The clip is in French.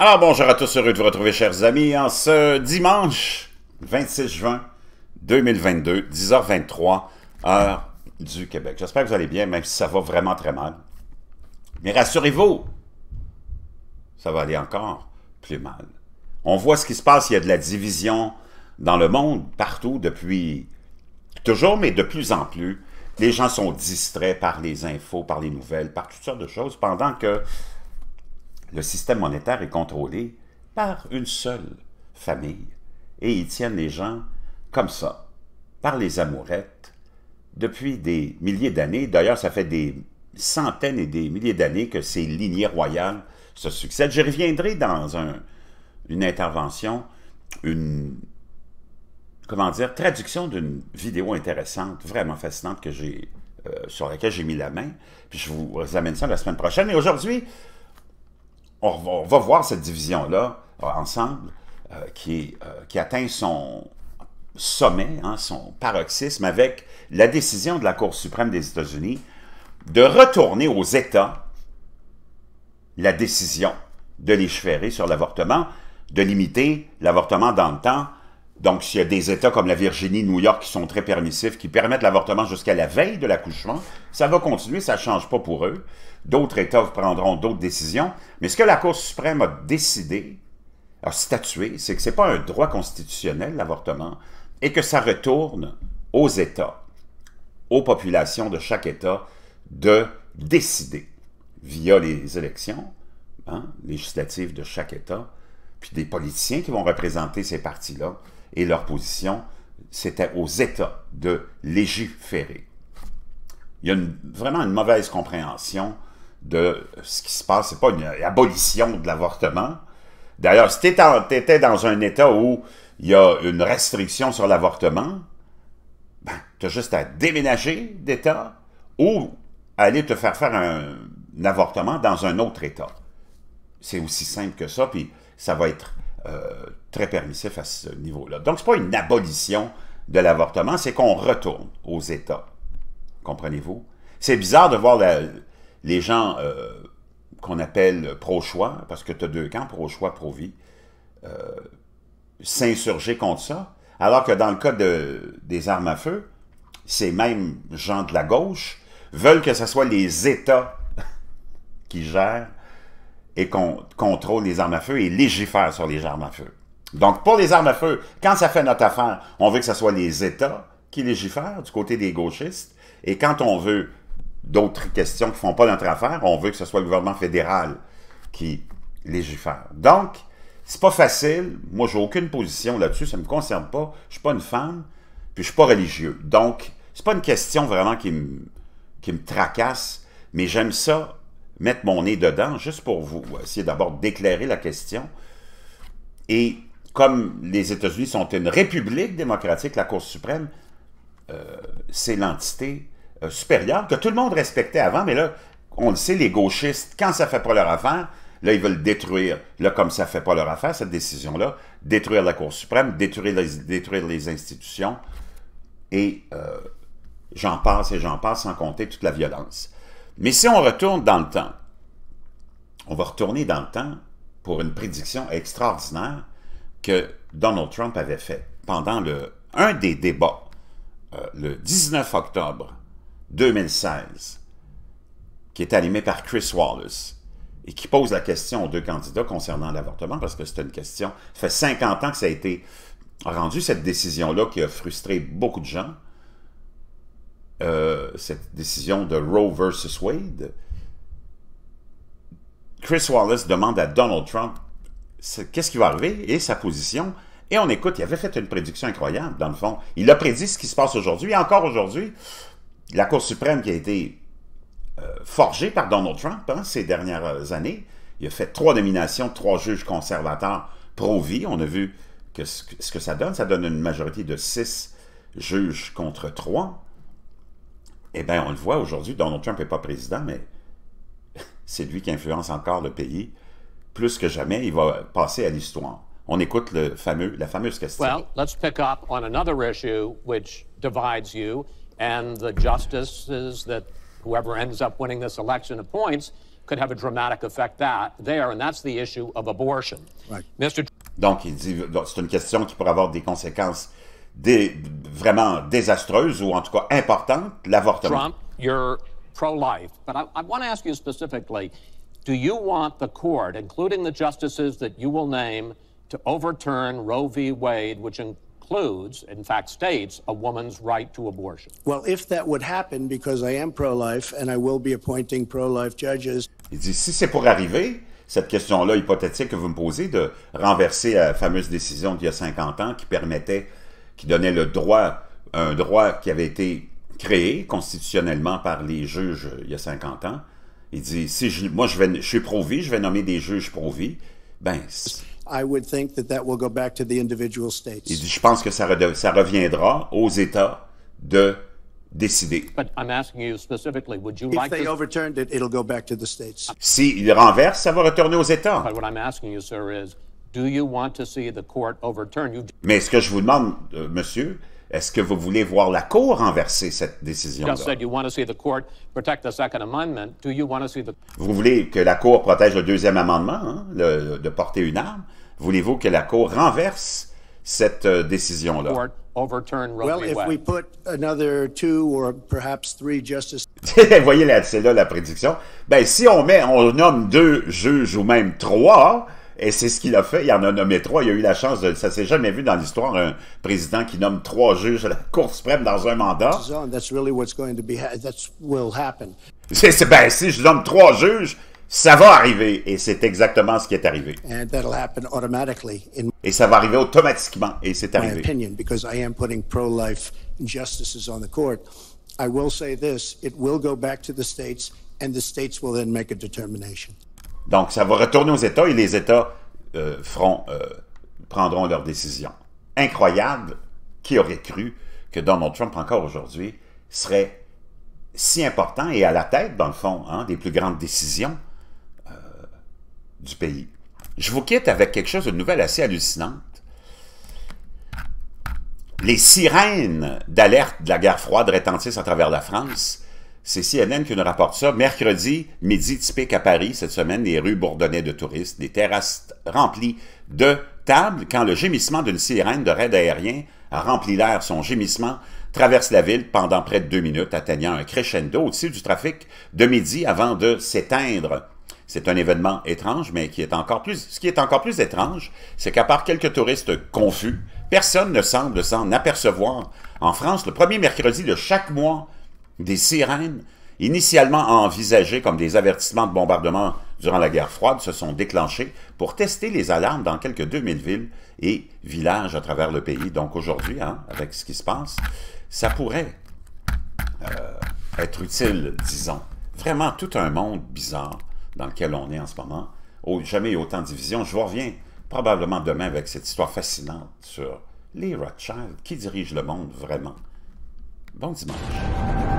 Alors bonjour à tous, heureux de vous retrouver chers amis en ce dimanche 26 juin 2022, 10h23, heure du Québec. J'espère que vous allez bien, même si ça va vraiment très mal. Mais rassurez-vous, ça va aller encore plus mal. On voit ce qui se passe, il y a de la division dans le monde, partout, depuis toujours, mais de plus en plus. Les gens sont distraits par les infos, par les nouvelles, par toutes sortes de choses, pendant que le système monétaire est contrôlé par une seule famille et ils tiennent les gens comme ça, par les amourettes, depuis des milliers d'années. D'ailleurs, ça fait des centaines et des milliers d'années que ces lignées royales se succèdent. Je reviendrai dans une intervention, une comment dire, traduction d'une vidéo intéressante, vraiment fascinante que j'ai euh, sur laquelle j'ai mis la main. Puis je vous amène ça la semaine prochaine. Et aujourd'hui, on, va voir cette division-là euh, ensemble euh, euh, qui, atteint son sommet, hein, son paroxysme avec la décision de la Cour suprême des États-Unis de retourner aux États la décision de légiférer sur l'avortement, de limiter l'avortement dans le temps donc, s'il y a des États comme la Virginie, New York, qui sont très permissifs, qui permettent l'avortement jusqu'à la veille de l'accouchement. Ça va continuer, ça ne change pas pour eux. D'autres États prendront d'autres décisions. Mais ce que la Cour suprême a décidé, a statué, c'est que ce n'est pas un droit constitutionnel, l'avortement, et que ça retourne aux États, aux populations de chaque État, de décider, via les élections hein, législatives de chaque État, puis des politiciens qui vont représenter ces partis-là, et leur position, c'était aux États de légiférer. Il y a vraiment une mauvaise compréhension de ce qui se passe. Ce n'est pas une abolition de l'avortement. D'ailleurs, si tu étais, dans un État où il y a une restriction sur l'avortement, ben, tu as juste à déménager d'État ou aller te faire faire un avortement dans un autre État. C'est aussi simple que ça, puis ça va être euh, très permissif à ce niveau-là. Donc, ce n'est pas une abolition de l'avortement, c'est qu'on retourne aux États. Comprenez-vous? C'est bizarre de voir les gens euh, qu'on appelle pro-choix, parce que tu as deux camps, pro-choix, pro-vie, euh, s'insurger contre ça, alors que dans le cas des armes à feu, ces mêmes gens de la gauche veulent que ce soit les États qui gèrent et qu'on contrôle les armes à feu et légifère sur les armes à feu. Donc, pour les armes à feu, quand ça fait notre affaire, on veut que ce soit les États qui légifèrent du côté des gauchistes. Et quand on veut d'autres questions qui ne font pas notre affaire, on veut que ce soit le gouvernement fédéral qui légifère. Donc, c'est pas facile. Moi, j'ai aucune position là-dessus. Ça ne me concerne pas. Je suis pas une femme. Puis, je suis pas religieux. Donc, c'est pas une question vraiment qui qui me tracasse. Mais j'aime ça mettre mon nez dedans, juste pour vous essayer d'abord d'éclairer la question. Et comme les États-Unis sont une république démocratique, la Cour suprême, euh, c'est l'entité euh, supérieure que tout le monde respectait avant, mais là, on le sait, les gauchistes, quand ça ne fait pas leur affaire, là, ils veulent détruire. Là, comme ça ne fait pas leur affaire, cette décision-là, détruire la Cour suprême, détruire les, détruire les institutions, et euh, j'en passe et j'en passe sans compter toute la violence. Mais si on retourne dans le temps, on va retourner dans le temps pour une prédiction extraordinaire que Donald Trump avait faite pendant le, un des débats, euh, le 19 octobre 2016, qui est animé par Chris Wallace et qui pose la question aux deux candidats concernant l'avortement, parce que c'est une question, ça fait 50 ans que ça a été rendu cette décision-là qui a frustré beaucoup de gens, euh, cette décision de Roe versus Wade, Chris Wallace demande à Donald Trump qu'est-ce qui va arriver et sa position. Et on écoute, il avait fait une prédiction incroyable, dans le fond. Il a prédit ce qui se passe aujourd'hui. Et encore aujourd'hui, la Cour suprême qui a été euh, forgée par Donald Trump pendant hein, ces dernières années, il a fait trois nominations, trois juges conservateurs pro-vie. On a vu que ce, que ça donne. Ça donne une majorité de six juges contre trois. Eh bien, on le voit aujourd'hui, Donald Trump n'est pas président, mais c'est lui qui influence encore le pays. Plus que jamais, il va passer à l'histoire. On écoute le fameux, la fameuse question. Well, let's pick up on another issue which divides you and the justices that whoever ends up winning this election appoints could have a dramatic effect that there, and that's the issue of abortion. Right. Mr. Donc, il dit, c'est une question qui pourrait avoir des conséquences dé, vraiment désastreuse ou en tout cas importante, l'avortement. Trump, you're pro-life, but I, I want to ask you specifically, do you want the court, including the justices that you will name, to overturn Roe v. Wade, which includes, in fact, states a woman's right to abortion. Well, if that would happen, because I am pro-life and I will be appointing pro-life judges. Il dit si c'est pour arriver, cette question-là hypothétique que vous me posez de renverser la fameuse décision d'il y a 50 ans qui permettait qui donnait le droit, un droit qui avait été créé constitutionnellement par les juges euh, il y a 50 ans. Il dit, si moi je, je suis pro je vais nommer des juges pro-vie, ben... Il dit, je pense que ça, ça reviendra aux États de décider. S'ils renverse, ça va retourner aux États. Mais est Mais ce que je vous demande, euh, monsieur, est-ce que vous voulez voir la Cour renverser cette décision-là? Vous voulez que la Cour protège le deuxième amendement, hein, le, de porter une arme? Voulez-vous que la Cour renverse cette euh, décision-là? Voyez, c'est là la prédiction. Ben, si on met, on nomme deux juges ou même trois, et c'est ce qu'il a fait. Il en a nommé trois. Il a eu la chance de. Ça s'est jamais vu dans l'histoire un président qui nomme trois juges à la Cour suprême dans un mandat. C'est ben si je nomme trois juges, ça va arriver. Et c'est exactement ce qui est arrivé. Et ça va arriver automatiquement. Et c'est arrivé. opinion, Because I am putting pro-life justices on the court, I will say this, it will go back to the states, and the states will then make a determination. Donc, ça va retourner aux États et les États euh, euh, prendront leurs décisions. Incroyable, qui aurait cru que Donald Trump, encore aujourd'hui, serait si important et à la tête, dans le fond, hein, des plus grandes décisions euh, du pays. Je vous quitte avec quelque chose de nouvelle assez hallucinante. Les sirènes d'alerte de la guerre froide retentissent à travers la France c'est CNN qui nous rapporte ça. Mercredi, midi typique à Paris, cette semaine, les rues bourdonnaient de touristes, des terrasses remplies de tables, quand le gémissement d'une sirène de raid aérien a rempli l'air. Son gémissement traverse la ville pendant près de deux minutes, atteignant un crescendo au-dessus du trafic de midi avant de s'éteindre. C'est un événement étrange, mais qui est encore plus, ce qui est encore plus étrange, c'est qu'à part quelques touristes confus, personne ne semble s'en apercevoir. En France, le premier mercredi de chaque mois, des sirènes, initialement envisagées comme des avertissements de bombardement durant la guerre froide, se sont déclenchées pour tester les alarmes dans quelques 2000 villes et villages à travers le pays. Donc aujourd'hui, hein, avec ce qui se passe, ça pourrait euh, être utile, disons. Vraiment tout un monde bizarre dans lequel on est en ce moment. jamais autant de divisions. Je vous reviens probablement demain avec cette histoire fascinante sur les Rothschild qui dirigent le monde vraiment. Bon dimanche.